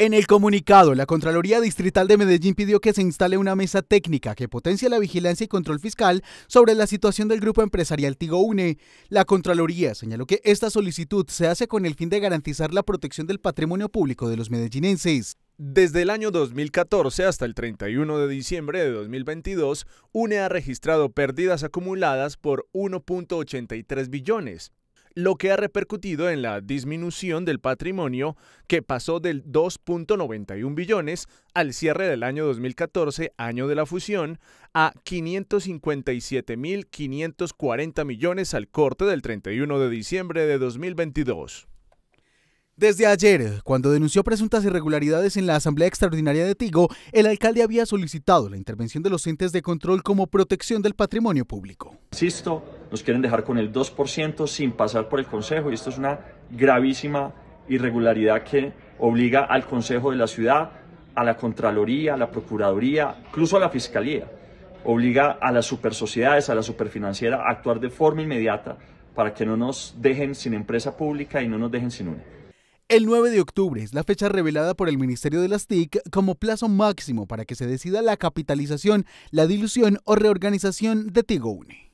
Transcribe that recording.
En el comunicado, la Contraloría Distrital de Medellín pidió que se instale una mesa técnica que potencie la vigilancia y control fiscal sobre la situación del grupo empresarial Tigo UNE. La Contraloría señaló que esta solicitud se hace con el fin de garantizar la protección del patrimonio público de los medellinenses. Desde el año 2014 hasta el 31 de diciembre de 2022, UNE ha registrado pérdidas acumuladas por 1.83 billones, lo que ha repercutido en la disminución del patrimonio que pasó del 2.91 billones al cierre del año 2014, año de la fusión, a 557.540 millones al corte del 31 de diciembre de 2022. Desde ayer, cuando denunció presuntas irregularidades en la Asamblea Extraordinaria de Tigo, el alcalde había solicitado la intervención de los entes de control como protección del patrimonio público. Insisto nos quieren dejar con el 2% sin pasar por el Consejo y esto es una gravísima irregularidad que obliga al Consejo de la Ciudad, a la Contraloría, a la Procuraduría, incluso a la Fiscalía, obliga a las supersociedades, a la superfinanciera a actuar de forma inmediata para que no nos dejen sin empresa pública y no nos dejen sin una. El 9 de octubre es la fecha revelada por el Ministerio de las TIC como plazo máximo para que se decida la capitalización, la dilución o reorganización de UNE.